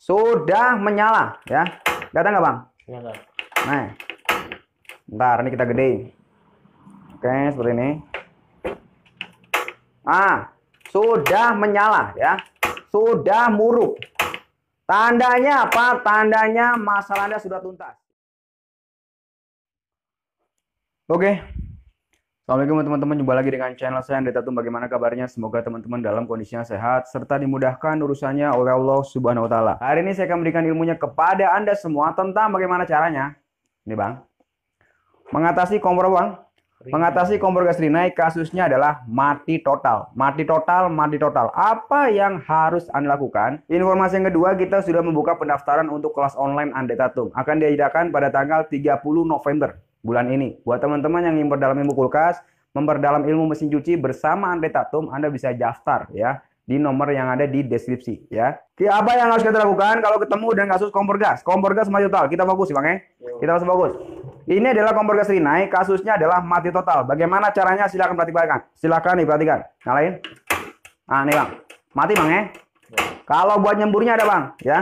sudah menyala ya kelihatan nggak bang kelihatan nah ntar ini kita gede oke seperti ini ah sudah menyala ya sudah muruk tandanya apa tandanya masalahnya sudah tuntas oke Assalamualaikum teman-teman, jumpa lagi dengan channel saya Andri Tatum. Bagaimana kabarnya? Semoga teman-teman dalam kondisinya sehat serta dimudahkan urusannya oleh Allah Subhanahu wa taala. Hari ini saya akan memberikan ilmunya kepada Anda semua tentang bagaimana caranya. Ini, Bang. Mengatasi kompor, Bang. Mengatasi kompor gas rinaik kasusnya adalah mati total. Mati total, mati total. Apa yang harus Anda lakukan? Informasi yang kedua, kita sudah membuka pendaftaran untuk kelas online Anda Tatum. Akan diadakan pada tanggal 30 November bulan ini. Buat teman-teman yang ingin berdalam ilmu kulkas, memperdalam ilmu mesin cuci bersama Andre Tatum, Anda bisa daftar ya di nomor yang ada di deskripsi ya. Oke, apa yang harus kita lakukan kalau ketemu dengan kasus kompor gas? Kompor gas mati total. Kita fokus, ya, Bang, ya. Kita harus fokus. Ini adalah kompor gas rinai, kasusnya adalah mati total. Bagaimana caranya? Silakan perhatikan. Silakan diperhatikan. Nyalain. Ah nih, Bang. Mati, Bang, ya. Kalau buat nyemburnya ada, Bang, ya.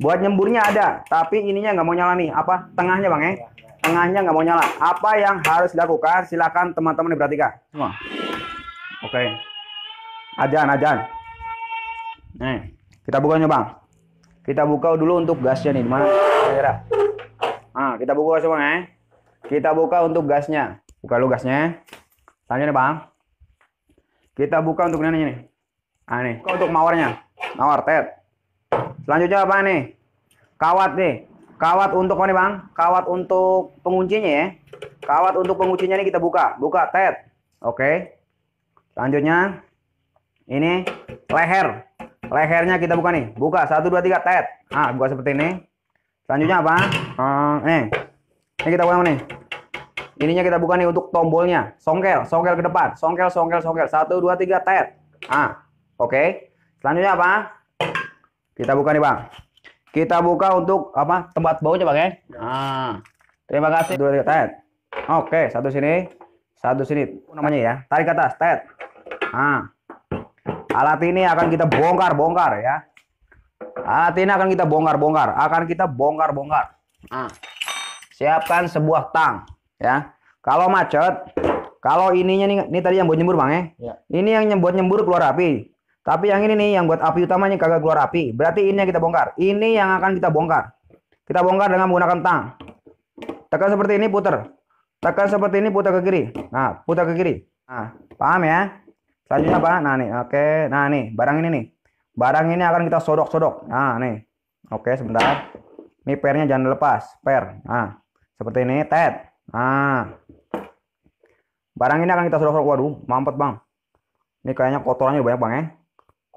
Buat nyemburnya ada, tapi ininya nggak mau nyala nih. Apa? Tengahnya, Bang, ya tengahnya nggak mau nyala. Apa yang harus dilakukan? Silakan teman-teman diperhatikan. Semua. Oke. Okay. Ajan, ajan. Nih, kita bukanya bang. Kita buka dulu untuk gasnya nih, mana? Daerah. Nah, kita buka semua ya. Eh. Kita buka untuk gasnya. Buka lu gasnya. Tanya nih bang. Kita buka untuk ini ah, nih. Nah, nih. untuk mawarnya. Mawar tet. Selanjutnya apa nih? Kawat nih. Kawat untuk mana bang? Kawat untuk penguncinya ya. Kawat untuk penguncinya ini kita buka. Buka, tet. Oke. Selanjutnya. Ini leher. Lehernya kita buka nih. Buka, satu dua tiga tet. Ah, buka seperti ini. Selanjutnya apa? Hmm, nih. Ini kita buka nih. Ininya kita buka nih untuk tombolnya. Songkel, songkel ke depan. Songkel, songkel, songkel. Satu dua tiga tet. Ah, oke. Selanjutnya apa? Kita buka nih bang. Kita buka untuk apa? Tempat bau coba, ya. Nah. Terima kasih. Dua tiga, tet. Oke, satu sini, satu sini. Namanya ya. Tarik ke atas, tet. Nah. Alat ini akan kita bongkar, bongkar ya. Alat ini akan kita bongkar, bongkar. Akan kita bongkar, bongkar. Nah. Siapkan sebuah tang, ya. Kalau macet, kalau ininya nih, ini tadi yang buat nyembur bang ya. ya. Ini yang buat nyembur keluar api. Tapi yang ini nih yang buat api utamanya kagak keluar api. Berarti ini yang kita bongkar. Ini yang akan kita bongkar. Kita bongkar dengan menggunakan tang. Tekan seperti ini putar. Tekan seperti ini putar ke kiri. Nah, putar ke kiri. Nah, paham ya? Selanjutnya apa? Nah nih, oke. Nah nih, barang ini nih. Barang ini akan kita sodok-sodok. Nah nih. Oke, sebentar. Ini pernya jangan lepas. Per. Nah, seperti ini. Ted. Nah. Barang ini akan kita sodok-sodok. Waduh, mampet bang. Ini kayaknya kotorannya banyak bang ya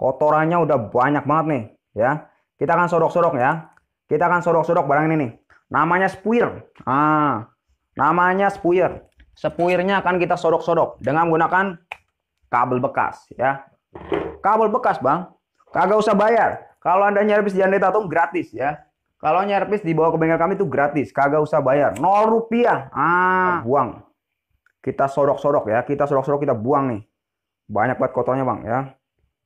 kotorannya udah banyak banget nih ya kita akan sodok-sodok ya kita akan sodok-sodok barang ini nih namanya spuir ah namanya spuir spuirnya akan kita sodok-sodok dengan menggunakan kabel bekas ya kabel bekas bang kagak usah bayar kalau anda nyerpis di Andetatum gratis ya kalau nyerpis dibawa ke bengkel kami itu gratis kagak usah bayar Nol rupiah ah buang kita sodok-sodok ya kita sodok-sodok kita buang nih banyak banget kotornya bang ya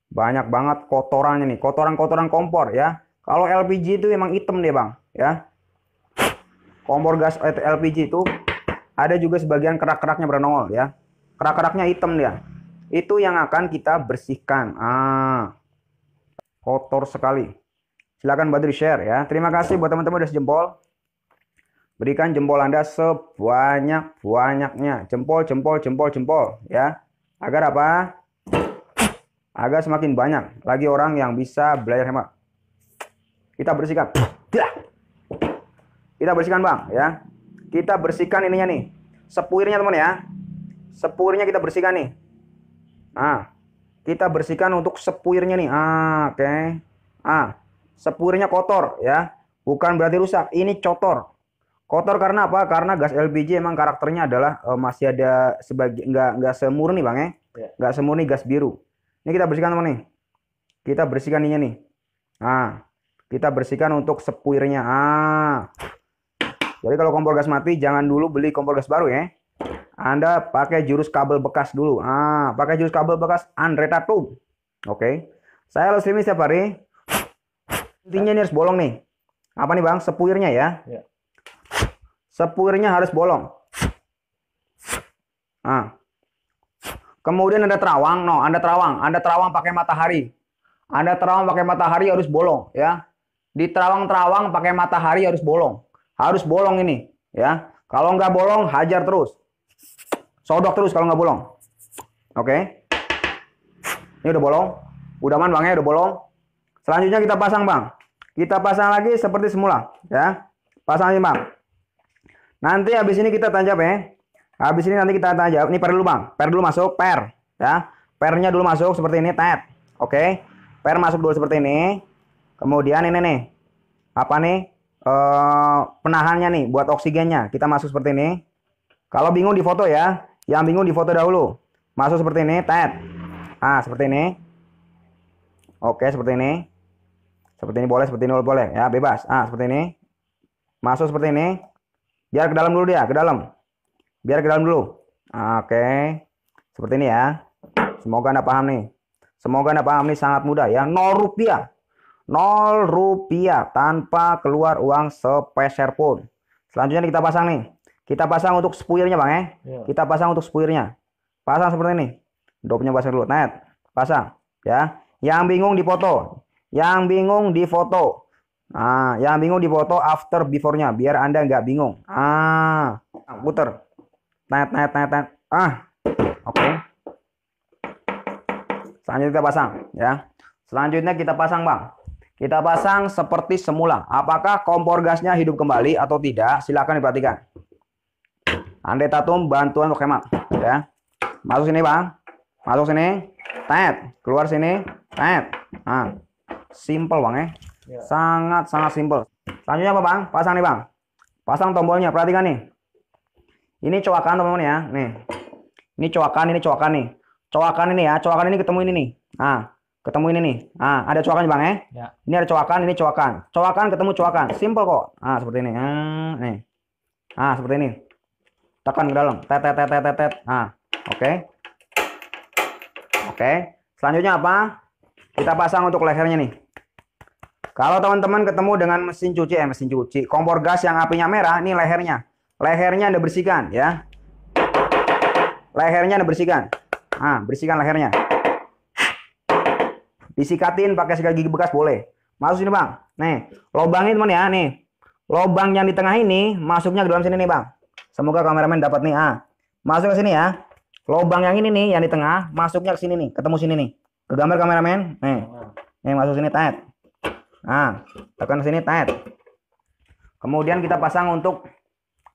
banyak banget kotorannya nih, kotoran-kotoran kompor ya. Kalau LPG itu emang hitam deh bang, ya. Kompor gas eh, LPG itu ada juga sebagian kerak-keraknya berenol ya. Kerak-keraknya hitam dia. Itu yang akan kita bersihkan. Ah, kotor sekali. Silahkan Badri share ya. Terima kasih buat teman-teman udah jempol. Berikan jempol Anda sebanyak-banyaknya. Jempol, jempol, jempol, jempol. Ya. Agar apa? agar semakin banyak lagi orang yang bisa belajar hemat. Kita bersihkan. Kita bersihkan, Bang, ya. Kita bersihkan ininya nih. Sepuirnya, teman ya. Sepuirnya kita bersihkan nih. Nah, kita bersihkan untuk sepuirnya nih. Ah, oke. Okay. Ah, sepuirnya kotor ya. Bukan berarti rusak, ini cotor. Kotor karena apa? Karena gas LPG emang karakternya adalah uh, masih ada sebagai nggak nggak semurni bang ya, iya. nggak semurni gas biru. Ini kita bersihkan teman nih. Kita bersihkan ininya nih. Nah, kita bersihkan untuk sepuirnya. Ah. Jadi kalau kompor gas mati jangan dulu beli kompor gas baru ya. Anda pakai jurus kabel bekas dulu. Ah, pakai jurus kabel bekas Andre tuh. Oke. Okay. Saya harus ini setiap hari. Intinya ini harus bolong nih. Apa nih Bang? Sepuirnya ya. ya. Sepuirnya harus bolong. Ah. Kemudian ada terawang, no, Anda terawang, Anda terawang pakai matahari. Anda terawang pakai matahari harus bolong, ya. Di terawang-terawang pakai matahari harus bolong. Harus bolong ini, ya. Kalau nggak bolong, hajar terus. Sodok terus kalau nggak bolong. Oke. Okay. Ini udah bolong. Udah man bang ya? udah bolong. Selanjutnya kita pasang bang. Kita pasang lagi seperti semula, ya. Pasang ini bang. Nanti habis ini kita tancap ya. Habis ini nanti kita tanya jawab. Ini per dulu bang. Per dulu masuk. Per. Ya. Pernya dulu masuk seperti ini. Tet. Oke. Per masuk dulu seperti ini. Kemudian ini nih. Apa nih? E, penahannya nih. Buat oksigennya. Kita masuk seperti ini. Kalau bingung di foto ya. Yang bingung di foto dahulu. Masuk seperti ini. Tet. Ah seperti ini. Oke seperti ini. Seperti ini boleh. Seperti ini boleh. Ya bebas. Ah seperti ini. Masuk seperti ini. Biar ke dalam dulu dia. Ke dalam biar ke dalam dulu oke seperti ini ya semoga anda paham nih semoga anda paham nih sangat mudah ya 0 rupiah 0 rupiah tanpa keluar uang sepeser pun selanjutnya kita pasang nih kita pasang untuk spuirnya bang eh ya. Iya. kita pasang untuk spuirnya pasang seperti ini dopnya pasang dulu net pasang ya yang bingung di foto, yang bingung di foto, nah yang bingung di foto after before-nya biar anda nggak bingung ah puter tet tet tet tet ah oke okay. selanjutnya kita pasang ya selanjutnya kita pasang bang kita pasang seperti semula apakah kompor gasnya hidup kembali atau tidak silahkan diperhatikan andai tatum bantuan untuk hemat ya masuk sini bang masuk sini tet keluar sini tet ah simple bang ya, ya. sangat sangat simple selanjutnya apa bang pasang nih bang pasang tombolnya perhatikan nih ini coakan teman-teman ya. Nih. Ini coakan, ini coakan nih. Coakan ini ya, coakan ini ketemu ini nih. Ah, ketemu ini nih. Ah, ada coakan Bang ya? ya. Ini ada coakan, ini coakan. Coakan ketemu coakan. Simple kok. Ah, seperti ini. Ah, nih. Ah, seperti ini. Tekan ke dalam. Tet tet tet tet tet. Ah, oke. Okay. Oke. Okay. Selanjutnya apa? Kita pasang untuk lehernya nih. Kalau teman-teman ketemu dengan mesin cuci, eh mesin cuci, kompor gas yang apinya merah, ini lehernya. Lehernya Anda bersihkan ya. Lehernya Anda bersihkan. Ah, bersihkan lehernya. Disikatin pakai sikat gigi bekas boleh. Masuk sini, Bang. Nih, lobangnya teman ya, nih. Lobang yang di tengah ini masuknya ke dalam sini nih, Bang. Semoga kameramen dapat nih, ah. Masuk ke sini ya. Lobang yang ini nih, yang di tengah, masuknya ke sini nih, ketemu sini nih. Ke gambar kameramen. Nih. Nih, masuk sini tet. Nah, tekan sini tet. Kemudian kita pasang untuk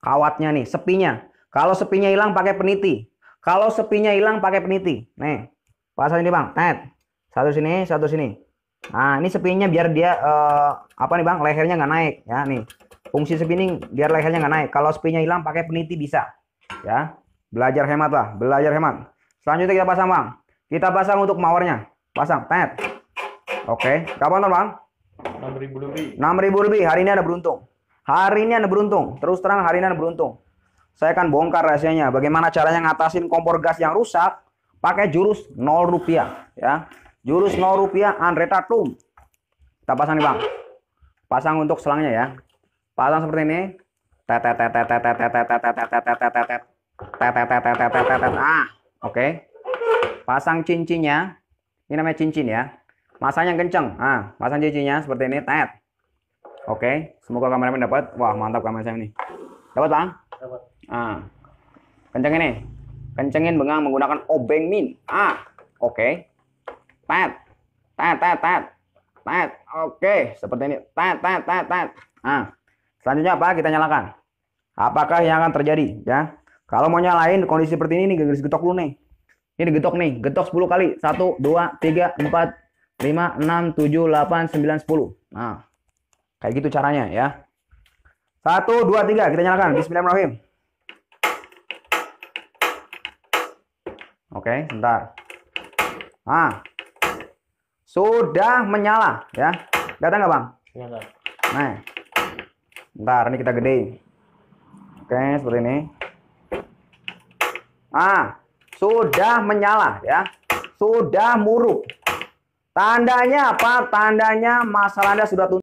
kawatnya nih, sepinya. Kalau sepinya hilang pakai peniti. Kalau sepinya hilang pakai peniti. Nih, pasang ini bang. Net. Satu sini, satu sini. Nah, ini sepinya biar dia uh, apa nih bang? Lehernya nggak naik ya nih. Fungsi sepi biar lehernya nggak naik. Kalau sepinya hilang pakai peniti bisa. Ya, belajar hemat lah, belajar hemat. Selanjutnya kita pasang bang. Kita pasang untuk mawarnya. Pasang. Net. Oke, kapan bang? 6.000 lebih. 6.000 lebih. Hari ini ada beruntung. Hari ini Anda beruntung, terus terang hari ini Anda beruntung. Saya akan bongkar rahasianya, bagaimana caranya ngatasin kompor gas yang rusak pakai jurus 0 rupiah ya. Jurus 0 rupiah Andre Tatum. Kita pasang nih, Bang. Pasang untuk selangnya ya. Pasang seperti ini. Ah, oke. Pasang cincinnya. Ini namanya cincin ya. Masanya kenceng. Ah, pasang cincinnya seperti ini. Tet. Oke, okay. semoga kameramen dapat. Wah, mantap kamera saya ini. Dapat, Bang? Dapat. Ah. Kencengin nih. Kencengin bengang menggunakan obeng min. Ah, oke. Okay. Tat. Tat, tat, tat. Tat. Oke, okay. seperti ini. Tat, tat, tat, tat. Ah. Selanjutnya apa? Kita nyalakan. Apakah yang akan terjadi, ya? Kalau mau nyalain kondisi seperti ini nih, garis getok dulu nih. Ini getok nih, getok 10 kali. 1 2 3 4 5 6 7 8 9 10. Nah, Kayak gitu caranya ya. Satu, dua, tiga. Kita nyalakan. Bismillahirrahmanirrahim. Oke, sebentar. ah sudah menyala ya. Datang nggak bang? Nah, bentar. Ini kita gede. Oke, seperti ini. Ah, sudah menyala ya. Sudah muruk. Tandanya apa? Tandanya masalah Anda sudah tuntas.